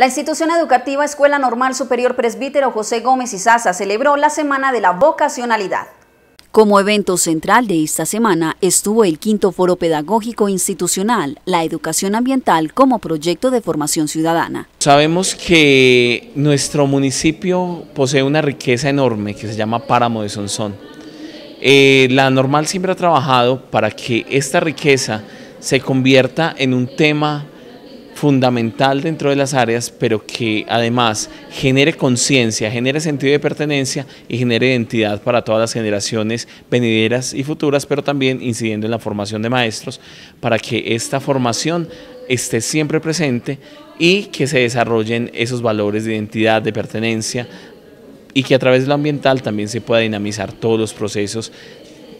La institución educativa Escuela Normal Superior Presbítero José Gómez y Izaza celebró la Semana de la Vocacionalidad. Como evento central de esta semana estuvo el quinto foro pedagógico institucional, la educación ambiental como proyecto de formación ciudadana. Sabemos que nuestro municipio posee una riqueza enorme que se llama Páramo de Sonsón. Eh, la Normal siempre ha trabajado para que esta riqueza se convierta en un tema fundamental dentro de las áreas, pero que además genere conciencia, genere sentido de pertenencia y genere identidad para todas las generaciones venideras y futuras, pero también incidiendo en la formación de maestros para que esta formación esté siempre presente y que se desarrollen esos valores de identidad, de pertenencia y que a través de lo ambiental también se pueda dinamizar todos los procesos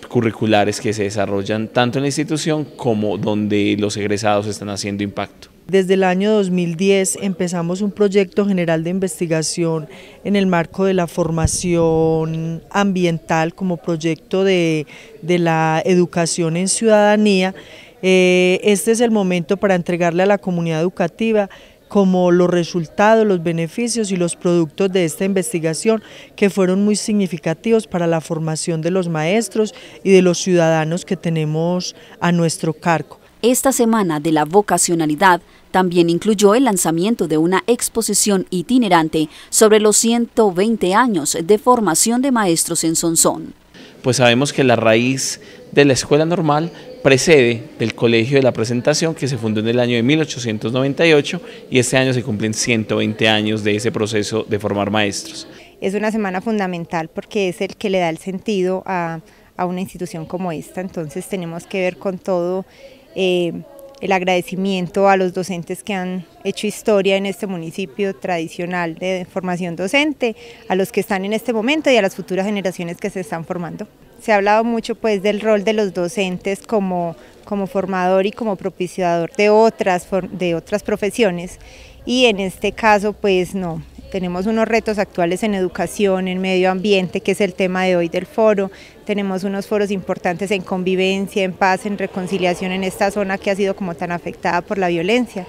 curriculares que se desarrollan tanto en la institución como donde los egresados están haciendo impacto. Desde el año 2010 empezamos un proyecto general de investigación en el marco de la formación ambiental como proyecto de, la educación en ciudadanía. Eh, este es el momento para entregarle a la comunidad educativa como los resultados, los beneficios y los productos de esta investigación que fueron muy significativos para la formación de los maestros y de los ciudadanos que tenemos a nuestro cargo. Esta semana de la vocacionalidad también incluyó el lanzamiento de una exposición itinerante sobre los 120 años de formación de maestros en Sonsón. Pues sabemos que la raíz de la escuela normal precede del Colegio de la Presentación que se fundó en el año de 1898 y este año se cumplen 120 años de ese proceso de formar maestros. Es una semana fundamental porque es el que le da el sentido a, a una institución como esta, entonces tenemos que ver con todo eh, el agradecimiento a los docentes que han hecho historia en este municipio tradicional de formación docente, a los que están en este momento y a las futuras generaciones que se están formando. Se ha hablado mucho pues del rol de los docentes como, como formador y como propiciador de otras, de otras profesiones y en este caso pues no, tenemos unos retos actuales en educación, en medio ambiente, que es el tema de hoy del foro. Tenemos unos foros importantes en convivencia, en paz, en reconciliación en esta zona que ha sido como tan afectada por la violencia.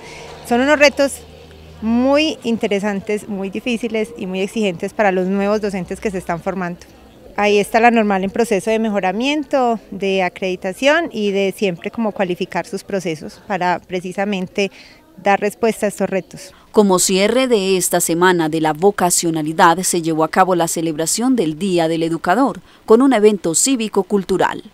Son unos retos muy interesantes, muy difíciles y muy exigentes para los nuevos docentes que se están formando. Ahí está la normal en proceso de mejoramiento, de acreditación y de siempre como cualificar sus procesos para precisamente dar respuesta a estos retos. Como cierre de esta semana de la vocacionalidad, se llevó a cabo la celebración del Día del Educador, con un evento cívico-cultural.